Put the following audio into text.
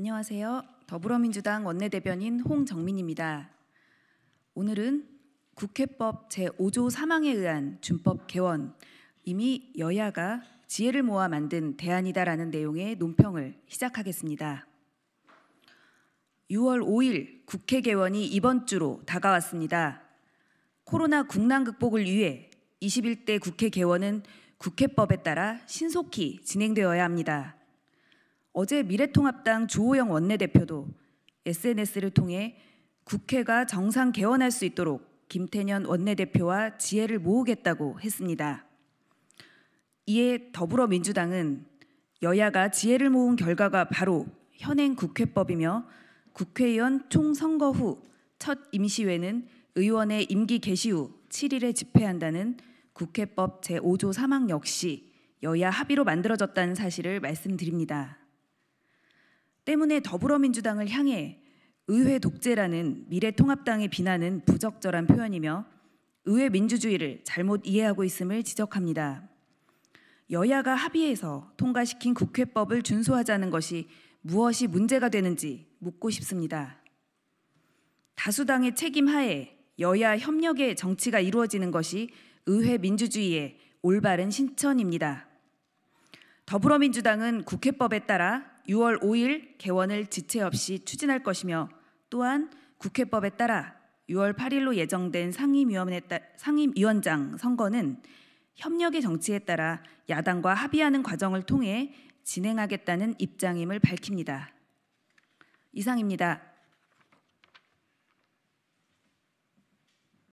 안녕하세요. 더불어민주당 원내대변인 홍정민입니다. 오늘은 국회법 제5조 3항에 의한 준법 개원 이미 여야가 지혜를 모아 만든 대안이다라는 내용의 논평을 시작하겠습니다. 6월 5일 국회 개원이 이번 주로 다가왔습니다. 코로나 국난 극복을 위해 21대 국회 개원은 국회법에 따라 신속히 진행되어야 합니다. 어제 미래통합당 조호영 원내대표도 SNS를 통해 국회가 정상 개원할 수 있도록 김태년 원내대표와 지혜를 모으겠다고 했습니다. 이에 더불어민주당은 여야가 지혜를 모은 결과가 바로 현행 국회법이며 국회의원 총선거 후 첫 임시회는 의원의 임기 개시 후 7일에 집회한다는 국회법 제5조 3항 역시 여야 합의로 만들어졌다는 사실을 말씀드립니다. 때문에 더불어민주당을 향해 의회 독재라는 미래통합당의 비난은 부적절한 표현이며 의회 민주주의를 잘못 이해하고 있음을 지적합니다. 여야가 합의해서 통과시킨 국회법을 준수하자는 것이 무엇이 문제가 되는지 묻고 싶습니다. 다수당의 책임 하에 여야 협력의 정치가 이루어지는 것이 의회 민주주의의 올바른 신천입니다. 더불어민주당은 국회법에 따라 6월 5일 개원을 지체 없이 추진할 것이며 또한 국회법에 따라 6월 8일로 예정된 상임위원회 따, 상임위원장 선거는 협력의 정치에 따라 야당과 합의하는 과정을 통해 진행하겠다는 입장임을 밝힙니다. 이상입니다.